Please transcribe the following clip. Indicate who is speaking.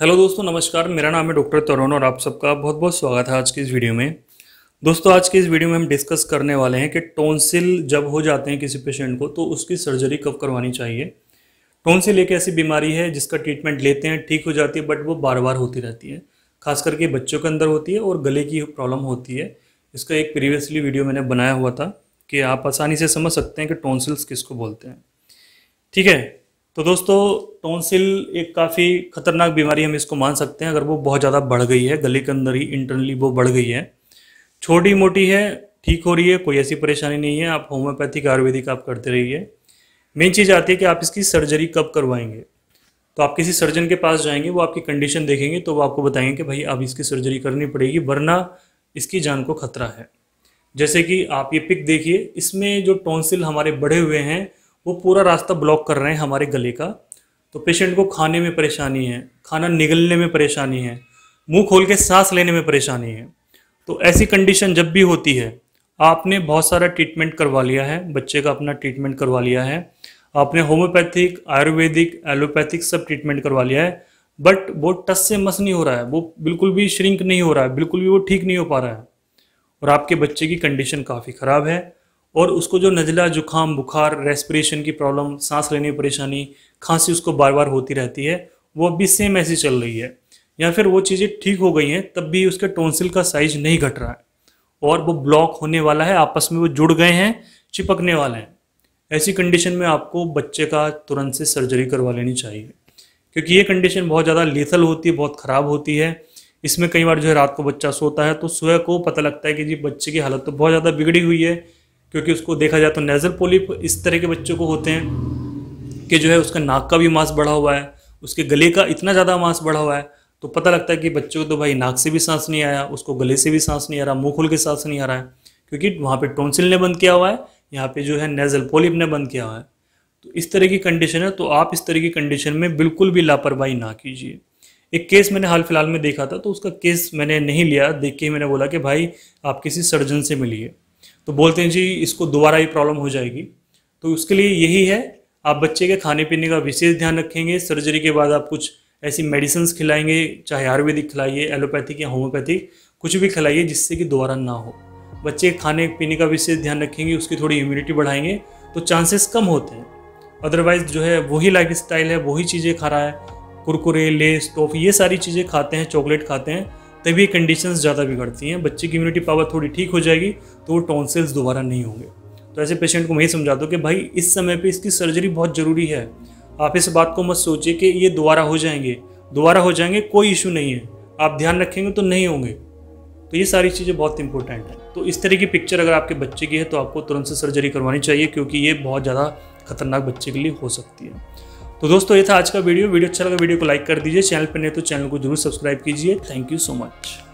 Speaker 1: hello दोस्तों नमस्कार मेरा नाम है डॉक्टर तरुण और आप सबका बहुत बहुत स्वागत है आज की इस वीडियो में दोस्तों आज की इस वीडियो में हम डिस्कस करने वाले हैं कि टोनसिल जब हो जाते हैं किसी पेशेंट को तो उसकी सर्जरी कब करवानी चाहिए टोनसिल एक ऐसी बीमारी है जिसका ट्रीटमेंट लेते हैं ठीक हो जाती है बट वो बार बार होती रहती है खास करके बच्चों के अंदर होती है और गले की प्रॉब्लम होती है इसका एक प्रीवियसली वीडियो मैंने बनाया हुआ था कि आप आसानी से समझ सकते हैं कि टोनसिल्स किसको बोलते हैं ठीक है तो दोस्तों टोंसिल एक काफ़ी खतरनाक बीमारी हम इसको मान सकते हैं अगर वो बहुत ज़्यादा बढ़ गई है गले के अंदर ही इंटरनली वो बढ़ गई है छोटी मोटी है ठीक हो रही है कोई ऐसी परेशानी नहीं है आप होम्योपैथिक आयुर्वेदिक आप करते रहिए मेन चीज़ आती है कि आप इसकी सर्जरी कब करवाएंगे तो आप किसी सर्जन के पास जाएंगे वो आपकी कंडीशन देखेंगे तो वो आपको बताएंगे कि भाई आप इसकी सर्जरी करनी पड़ेगी वरना इसकी जान को खतरा है जैसे कि आप ये पिक देखिए इसमें जो टोनसिल हमारे बढ़े हुए हैं वो पूरा रास्ता ब्लॉक कर रहे हैं हमारे गले का तो पेशेंट को खाने में परेशानी है खाना निगलने में परेशानी है मुंह खोल के सांस लेने में परेशानी है तो ऐसी कंडीशन जब भी होती है आपने बहुत सारा ट्रीटमेंट करवा लिया है बच्चे का अपना ट्रीटमेंट करवा लिया है आपने होम्योपैथिक आयुर्वेदिक एलोपैथिक सब ट्रीटमेंट करवा लिया है बट वो टस से मस नहीं हो रहा है वो बिल्कुल भी श्रिंक नहीं हो रहा है बिल्कुल भी वो ठीक नहीं हो पा रहा है और आपके बच्चे की कंडीशन काफ़ी ख़राब है और उसको जो नज़ला जुकाम बुखार रेस्पिरेशन की प्रॉब्लम सांस लेने की परेशानी खांसी उसको बार बार होती रहती है वो अभी सेम ऐसी चल रही है या फिर वो चीज़ें ठीक हो गई हैं तब भी उसके टोंसिल का साइज नहीं घट रहा है और वो ब्लॉक होने वाला है आपस में वो जुड़ गए हैं चिपकने वाले हैं ऐसी कंडीशन में आपको बच्चे का तुरंत से सर्जरी करवा लेनी चाहिए क्योंकि ये कंडीशन बहुत ज़्यादा लेथल होती है बहुत ख़राब होती है इसमें कई बार जो है रात को बच्चा सोता है तो सुबह को पता लगता है कि जी बच्चे की हालत तो बहुत ज़्यादा बिगड़ी हुई है क्योंकि उसको देखा जाए तो नेज़ल पोलिप इस तरह के बच्चों को होते हैं कि जो है उसका नाक का भी मांस बढ़ा हुआ है उसके गले का इतना ज़्यादा मांस बढ़ा हुआ है तो पता लगता है कि बच्चों को तो भाई नाक से भी सांस नहीं आया उसको गले से भी सांस नहीं आ रहा मुँह खुल के सांस नहीं आ रहा है क्योंकि वहाँ पर टोंसिल ने बंद किया हुआ है यहाँ पर जो है नेजल पोलिप ने बंद किया हुआ है तो इस तरह की कंडीशन है तो आप इस तरह की कंडीशन में बिल्कुल भी लापरवाही ना कीजिए एक केस मैंने हाल फिलहाल में देखा था तो उसका केस मैंने नहीं लिया देख के मैंने बोला कि भाई आप किसी सर्जन से मिलिए तो बोलते हैं जी इसको दोबारा ही प्रॉब्लम हो जाएगी तो उसके लिए यही है आप बच्चे के खाने पीने का विशेष ध्यान रखेंगे सर्जरी के बाद आप कुछ ऐसी मेडिसिन खिलाएंगे चाहे आयुर्वेदिक खिलाइए एलोपैथिक या होम्योपैथिक कुछ भी खिलाइए जिससे कि दोबारा ना हो बच्चे खाने पीने का विशेष ध्यान रखेंगे उसकी थोड़ी इम्यूनिटी बढ़ाएंगे तो चांसेस कम होते हैं अदरवाइज़ जो है वही लाइफ स्टाइल है वही चीज़ें खा रहा है कुरकुरे लेस टॉफ़ी ये सारी चीज़ें खाते हैं चॉकलेट खाते हैं तभी कंडीशंस ज़्यादा बिगड़ती हैं बच्चे की इम्यूनिटी पावर थोड़ी ठीक हो जाएगी तो वो टॉन्सिल्स दोबारा नहीं होंगे तो ऐसे पेशेंट को मैं ही समझा दो कि भाई इस समय पे इसकी सर्जरी बहुत ज़रूरी है आप इस बात को मत सोचिए कि ये दोबारा हो जाएंगे दोबारा हो जाएंगे कोई इशू नहीं है आप ध्यान रखेंगे तो नहीं होंगे तो ये सारी चीज़ें बहुत इंपॉर्टेंट हैं तो इस तरह की पिक्चर अगर आपके बच्चे की है तो आपको तुरंत से सर्जरी करवानी चाहिए क्योंकि ये बहुत ज़्यादा खतरनाक बच्चे के लिए हो सकती है तो दोस्तों ये था आज का वीडियो वीडियो अच्छा लगा तो वीडियो को लाइक कर दीजिए चैनल पर नहीं तो चैनल को जरूर सब्सक्राइब कीजिए थैंक यू सो मच